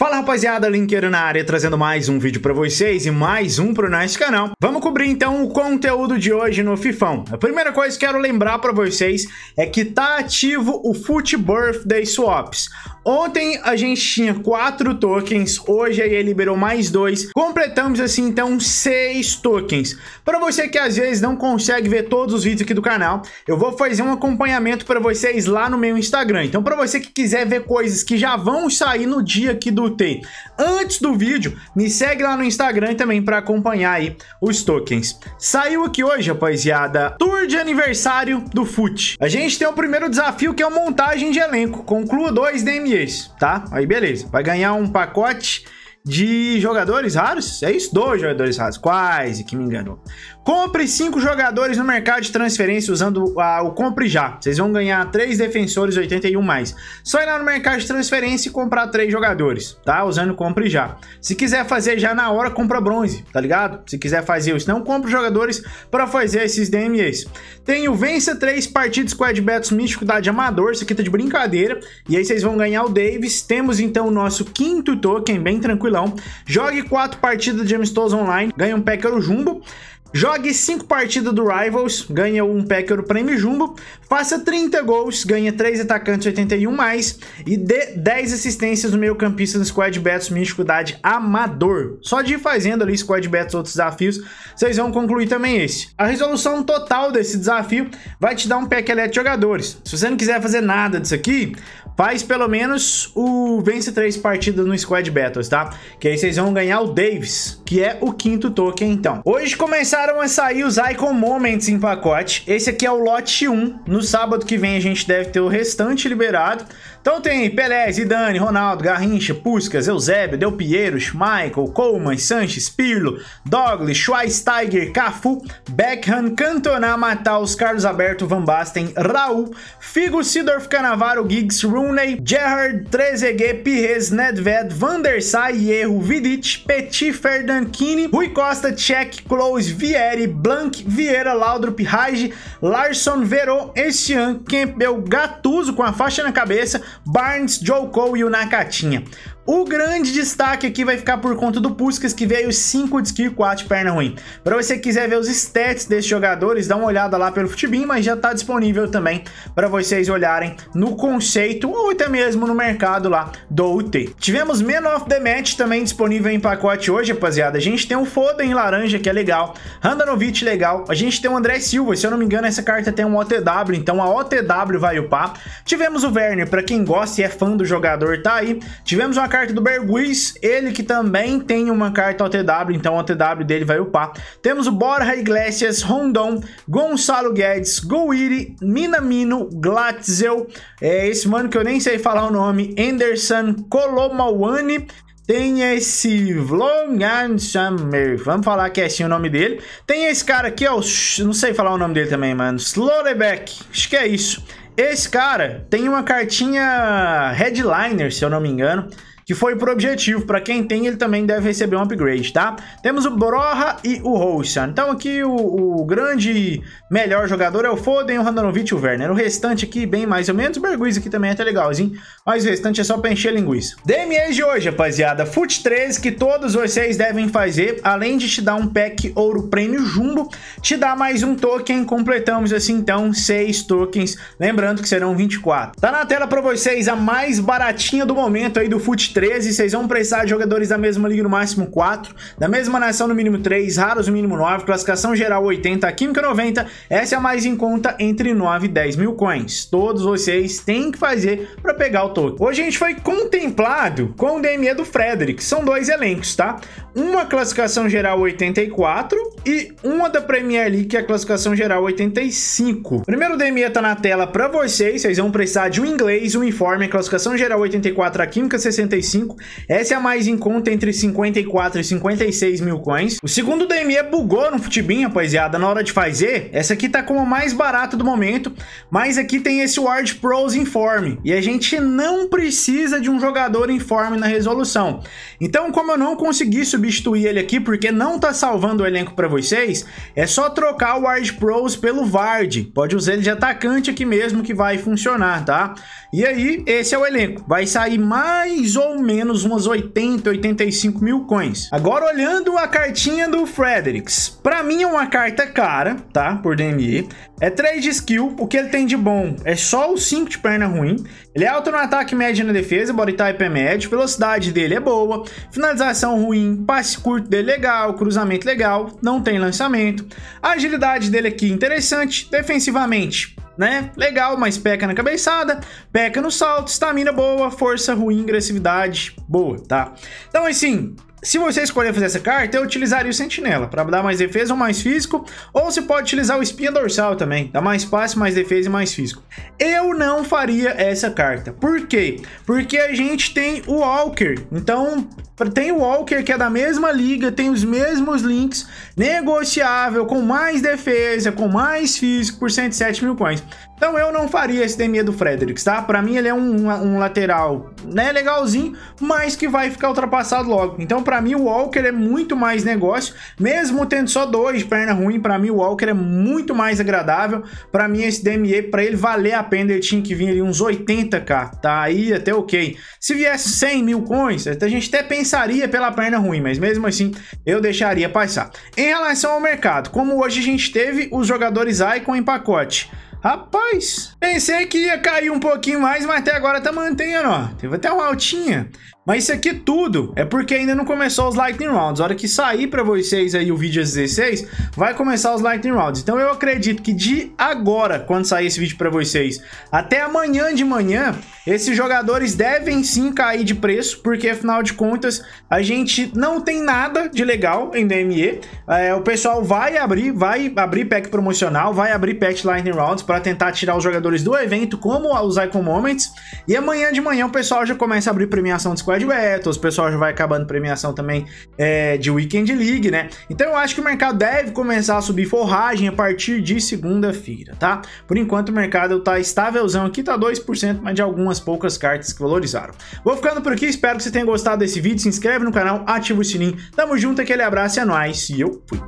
Fala rapaziada, Linkeiro na área, trazendo mais um vídeo para vocês e mais um pro nosso canal. Vamos cobrir então o conteúdo de hoje no Fifão. A primeira coisa que quero lembrar para vocês é que tá ativo o Foot Birthday Swaps, Ontem a gente tinha quatro tokens, hoje a liberou mais dois. Completamos assim então seis tokens. Para você que às vezes não consegue ver todos os vídeos aqui do canal, eu vou fazer um acompanhamento para vocês lá no meu Instagram. Então para você que quiser ver coisas que já vão sair no dia aqui do UT antes do vídeo, me segue lá no Instagram também para acompanhar aí os tokens. Saiu aqui hoje, rapaziada, tour de aniversário do FUT. A gente tem o primeiro desafio que é a montagem de elenco. Conclua dois DME português, tá? Aí beleza. Vai ganhar um pacote de jogadores raros? É isso? Dois jogadores raros. Quase que me enganou. Compre cinco jogadores no mercado de transferência usando o Compre Já. Vocês vão ganhar três defensores 81 mais. Só ir lá no mercado de transferência e comprar três jogadores, tá? Usando o Compre Já. Se quiser fazer já na hora, compra bronze, tá ligado? Se quiser fazer isso, não compra jogadores para fazer esses DMEs. Tem o Vença 3 partidos Ed Bets Místico da de Amador, isso aqui tá de brincadeira. E aí vocês vão ganhar o Davis. Temos então o nosso quinto token, bem tranquilão. Jogue quatro partidas de amistoso online, ganha um Packer Jumbo. Jogue 5 partidas do Rivals, ganha um pack Euro Prêmio Jumbo, faça 30 gols, ganha 3 atacantes 81 mais e dê 10 assistências no meio-campista no Squad Battles minha dificuldade amador. Só de ir fazendo ali Squad Battles outros desafios, vocês vão concluir também esse. A resolução total desse desafio vai te dar um pack de jogadores. Se você não quiser fazer nada disso aqui, faz pelo menos o vence 3 partidas no Squad Battles, tá? Que aí vocês vão ganhar o Davis, que é o quinto token então. Hoje começar Começaram a sair os Icon Moments em pacote. Esse aqui é o lote 1. No sábado que vem a gente deve ter o restante liberado. Então tem Pelé, Zidane, Ronaldo, Garrincha, Puskas, Eusébio, Del Piero, Michael, Coleman, Sanches, Pirlo, Douglas, Schweinsteiger, Cafu, Beckham, Cantona, Matthaus, Carlos Alberto, Van Basten, Raul, Figo, Sidorf, Canavaro, Giggs, Rooney, Gerrard, Trezeguet, Pires, Nedved, Van der Sar, Hierro, Vidic, Petit, Kini, Rui Costa, Cech, Close, Fieri, Blank, Vieira, Laudrup, Raige, Larson, Verô, Estian, Campbell, Gattuso com a faixa na cabeça, Barnes, Joe Cole e o Nakatinha. O grande destaque aqui vai ficar por conta do Puskas, que veio 5 de skill, 4 de perna ruim. Para você que quiser ver os stats desses jogadores, dá uma olhada lá pelo Futibin, mas já está disponível também para vocês olharem no conceito ou até mesmo no mercado lá do UT. Tivemos Man of the Match também disponível em pacote hoje, rapaziada. A gente tem um Foden laranja, que é legal. Randanovic, legal. A gente tem o André Silva, se eu não me engano, essa carta tem um OTW, então a OTW vai upar. Tivemos o Werner, para quem gosta e é fã do jogador, tá aí. Tivemos uma carta carta do Berguiz, ele que também tem uma carta OTW, então a OTW dele vai upar. Temos o Borja Iglesias, Rondon, Gonçalo Guedes, Goiri, Minamino, Glatzel, é esse mano que eu nem sei falar o nome, Anderson Colomawani, tem esse Vlongan vamos falar que é assim o nome dele. Tem esse cara aqui, ó, não sei falar o nome dele também, mano. Slorebeck, acho que é isso. Esse cara tem uma cartinha headliner, se eu não me engano que foi pro objetivo. Para quem tem, ele também deve receber um upgrade, tá? Temos o Broha e o Holstein. Então aqui o, o, grande melhor jogador é o Foden, o Handanovic e o Werner. O restante aqui, bem mais ou menos, o Berguiz aqui também é até legalzinho, mas o restante é só pra encher linguiça. DMAs de hoje, rapaziada. Foot 13 que todos vocês devem fazer, além de te dar um pack ouro prêmio jumbo, te dá mais um token. Completamos assim, então, 6 tokens. Lembrando que serão 24. Tá na tela pra vocês a mais baratinha do momento aí do Foot 13. 13, vocês vão precisar de jogadores da mesma liga no máximo 4, da mesma nação no mínimo 3, raros no mínimo 9, classificação geral 80, química 90, essa é a mais em conta entre 9 e 10 mil coins. Todos vocês têm que fazer para pegar o token. Hoje a gente foi contemplado com o DME do Frederick, são dois elencos, tá? Uma classificação geral 84 e uma da Premier League, que é a classificação geral 85. Primeiro DME tá na tela para vocês, vocês vão precisar de um inglês, um informe, a classificação geral 84, a química 65. Essa é a mais em conta entre 54 e 56 mil coins. O segundo DME bugou no Futibin, rapaziada, na hora de fazer. Essa aqui tá como a mais barata do momento, mas aqui tem esse Ward Pros informe e a gente não precisa de um jogador informe na resolução. Então, como eu não consegui substituir ele aqui porque não tá salvando o elenco para vocês, vocês, é só trocar o Ward Pros pelo Vard. Pode usar ele de atacante aqui mesmo que vai funcionar, tá? E aí, esse é o elenco. Vai sair mais ou menos umas 80, 85 mil coins. Agora, olhando a cartinha do Fredericks. Pra mim é uma carta cara, tá? Por DME. É 3 de skill. O que ele tem de bom é só o 5 de perna ruim. Ele é alto no ataque, médio na defesa, body type é médio, velocidade dele é boa, finalização ruim, passe curto dele é legal, cruzamento legal, não tem lançamento. A agilidade dele aqui é interessante, defensivamente né? Legal, mas peca na cabeçada, peca no salto, estamina boa, força ruim, agressividade boa, tá? Então, assim, se você escolher fazer essa carta, eu utilizaria o Sentinela, para dar mais defesa ou mais físico, ou você pode utilizar o Espinha Dorsal também, dá mais passe, mais defesa e mais físico. Eu não faria essa carta, por quê? Porque a gente tem o Walker, então tem o Walker que é da mesma liga, tem os mesmos links, negociável, com mais defesa, com mais físico, por 107 mil coins. Então eu não faria esse DME do Fredericks, tá? Pra mim ele é um, um, um lateral, né, legalzinho, mas que vai ficar ultrapassado logo. Então para mim o Walker é muito mais negócio, mesmo tendo só dois perna ruim, para mim o Walker é muito mais agradável. Para mim esse DME para ele valer a pena, ele tinha que vir ali uns 80k, tá aí até OK. Se viesse 100 mil coins, a gente até pensaria pela perna ruim, mas mesmo assim eu deixaria passar. Em relação ao mercado, como hoje a gente teve os jogadores Icon em pacote, Rapaz, pensei que ia cair um pouquinho mais, mas até agora tá mantendo, ó. Teve até uma altinha. Mas isso aqui tudo é porque ainda não começou os Lightning Rounds. A hora que sair para vocês aí o vídeo às 16, vai começar os Lightning Rounds. Então eu acredito que de agora, quando sair esse vídeo para vocês, até amanhã de manhã, esses jogadores devem sim cair de preço, porque afinal de contas, a gente não tem nada de legal em DME. É, o pessoal vai abrir, vai abrir pack promocional, vai abrir pack Lightning Rounds para tentar tirar os jogadores do evento, como os Icon Moments. E amanhã de manhã o pessoal já começa a abrir premiação de Squad Battles, o pessoal já vai acabando premiação também é, de Weekend League, né? Então eu acho que o mercado deve começar a subir forragem a partir de segunda-feira, tá? Por enquanto o mercado tá estávelzão aqui, tá 2%, mas de algumas poucas cartas que valorizaram. Vou ficando por aqui, espero que você tenha gostado desse vídeo, se inscreve no canal, ativa o sininho. Tamo junto, aquele abraço, é nóis e eu fui.